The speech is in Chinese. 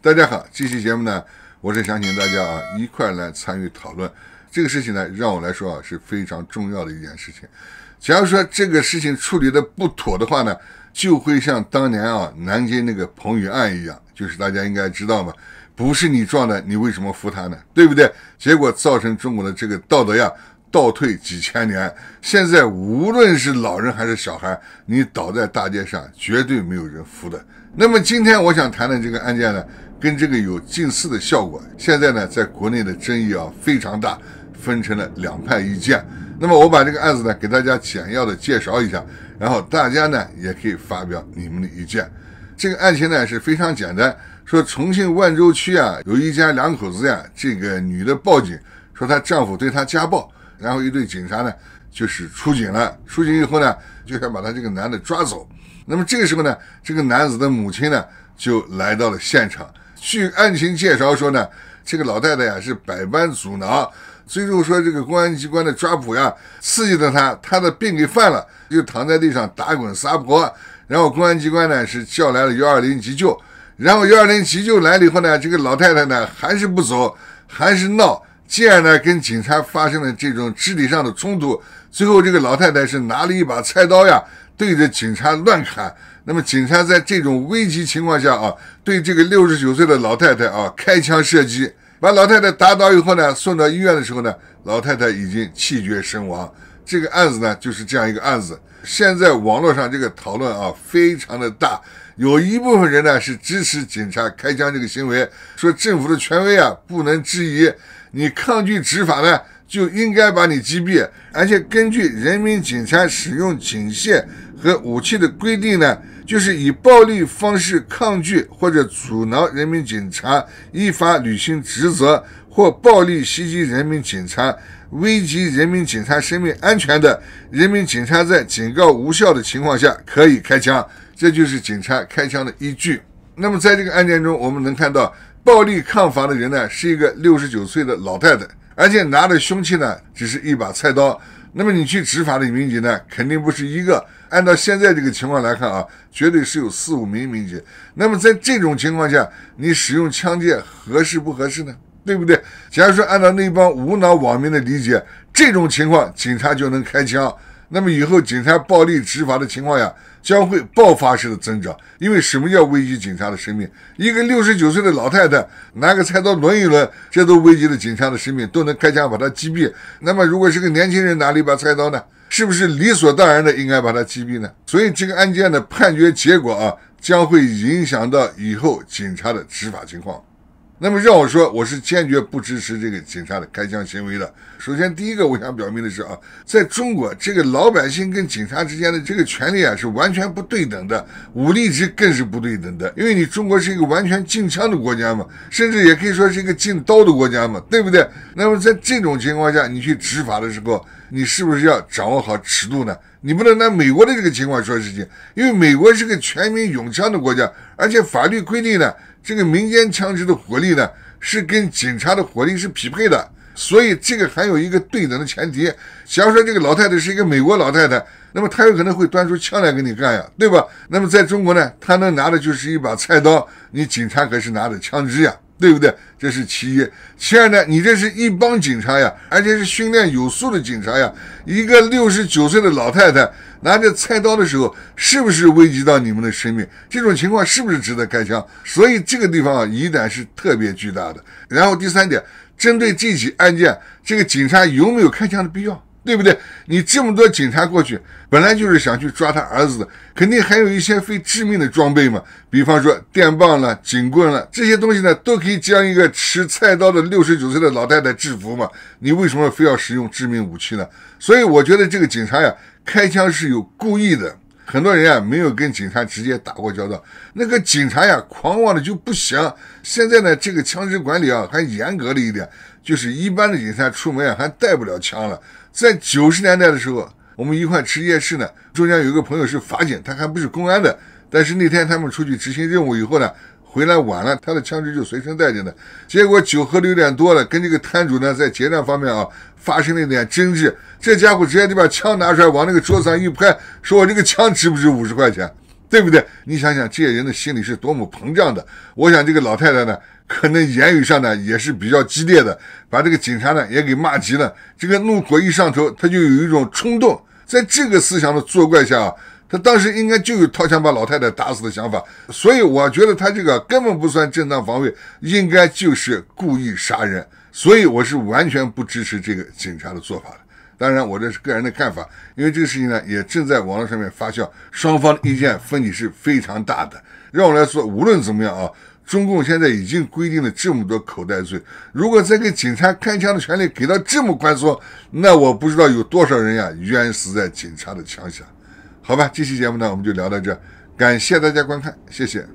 大家好，这期节目呢，我是想请大家啊一块来参与讨论这个事情呢。让我来说啊，是非常重要的一件事情。假如说这个事情处理的不妥的话呢，就会像当年啊南京那个彭宇案一样，就是大家应该知道嘛，不是你撞的，你为什么扶他呢？对不对？结果造成中国的这个道德呀倒退几千年。现在无论是老人还是小孩，你倒在大街上，绝对没有人扶的。那么今天我想谈的这个案件呢？跟这个有近似的效果。现在呢，在国内的争议啊非常大，分成了两派意见。那么我把这个案子呢给大家简要的介绍一下，然后大家呢也可以发表你们的意见。这个案情呢是非常简单，说重庆万州区啊有一家两口子呀，这个女的报警说她丈夫对她家暴，然后一对警察呢就是出警了，出警以后呢就想把他这个男的抓走。那么这个时候呢，这个男子的母亲呢就来到了现场。据案情介绍说呢，这个老太太呀是百般阻挠，最后说这个公安机关的抓捕呀，刺激的她，她的病给犯了，就躺在地上打滚撒泼。然后公安机关呢是叫来了幺二零急救，然后幺二零急救来了以后呢，这个老太太呢还是不走，还是闹，进而呢跟警察发生了这种肢体上的冲突，最后这个老太太是拿了一把菜刀呀。对着警察乱喊，那么警察在这种危急情况下啊，对这个六十九岁的老太太啊开枪射击，把老太太打倒以后呢，送到医院的时候呢，老太太已经气绝身亡。这个案子呢，就是这样一个案子。现在网络上这个讨论啊非常的大，有一部分人呢是支持警察开枪这个行为，说政府的权威啊不能质疑，你抗拒执法呢？就应该把你击毙，而且根据人民警察使用警械和武器的规定呢，就是以暴力方式抗拒或者阻挠人民警察依法履行职责，或暴力袭击人民警察，危及人民警察生命安全的，人民警察在警告无效的情况下可以开枪，这就是警察开枪的依据。那么在这个案件中，我们能看到暴力抗法的人呢，是一个六十九岁的老太太。而且拿着凶器呢，只是一把菜刀。那么你去执法的民警呢，肯定不是一个。按照现在这个情况来看啊，绝对是有四五名民警。那么在这种情况下，你使用枪械合适不合适呢？对不对？假如说按照那帮无脑网民的理解，这种情况警察就能开枪。那么以后警察暴力执法的情况下，将会爆发式的增长。因为什么叫危及警察的生命？一个六十九岁的老太太拿个菜刀抡一抡，这都危及了警察的生命，都能开枪把他击毙。那么如果是个年轻人拿了一把菜刀呢？是不是理所当然的应该把他击毙呢？所以这个案件的判决结果啊，将会影响到以后警察的执法情况。那么让我说，我是坚决不支持这个警察的开枪行为的。首先，第一个我想表明的是啊，在中国，这个老百姓跟警察之间的这个权利啊是完全不对等的，武力值更是不对等的。因为你中国是一个完全禁枪的国家嘛，甚至也可以说是一个禁刀的国家嘛，对不对？那么在这种情况下，你去执法的时候。你是不是要掌握好尺度呢？你不能拿美国的这个情况说事情，因为美国是个全民拥枪的国家，而且法律规定呢，这个民间枪支的火力呢是跟警察的火力是匹配的，所以这个还有一个对等的前提。假如说这个老太太是一个美国老太太，那么她有可能会端出枪来跟你干呀，对吧？那么在中国呢，她能拿的就是一把菜刀，你警察可是拿着枪支呀。对不对？这是其一，其二呢？你这是一帮警察呀，而且是训练有素的警察呀。一个六十九岁的老太太拿着菜刀的时候，是不是危及到你们的生命？这种情况是不是值得开枪？所以这个地方疑点是特别巨大的。然后第三点，针对这起案件，这个警察有没有开枪的必要？对不对？你这么多警察过去，本来就是想去抓他儿子的，肯定还有一些非致命的装备嘛，比方说电棒了、警棍了，这些东西呢，都可以将一个持菜刀的六十九岁的老太太制服嘛。你为什么非要使用致命武器呢？所以我觉得这个警察呀，开枪是有故意的。很多人啊没有跟警察直接打过交道，那个警察呀，狂妄的就不行。现在呢，这个枪支管理啊还严格了一点，就是一般的警察出门啊还带不了枪了。在九十年代的时候，我们一块吃夜市呢，中间有个朋友是法警，他还不是公安的，但是那天他们出去执行任务以后呢。回来晚了，他的枪支就随身带着呢。结果酒喝有点多了，跟这个摊主呢在结账方面啊发生了一点争执。这家伙直接就把枪拿出来往那个桌子上一拍，说我这个枪值不值五十块钱，对不对？你想想这些人的心里是多么膨胀的。我想这个老太太呢，可能言语上呢也是比较激烈的，把这个警察呢也给骂急了。这个怒火一上头，他就有一种冲动，在这个思想的作怪下。他当时应该就有掏枪把老太太打死的想法，所以我觉得他这个根本不算正当防卫，应该就是故意杀人。所以我是完全不支持这个警察的做法的。当然，我这是个人的看法，因为这个事情呢也正在网络上面发酵，双方的意见分歧是非常大的。让我来说，无论怎么样啊，中共现在已经规定了这么多口袋罪，如果再给警察开枪的权利给到这么宽松，那我不知道有多少人呀冤死在警察的枪下。好吧，这期节目呢，我们就聊到这，感谢大家观看，谢谢。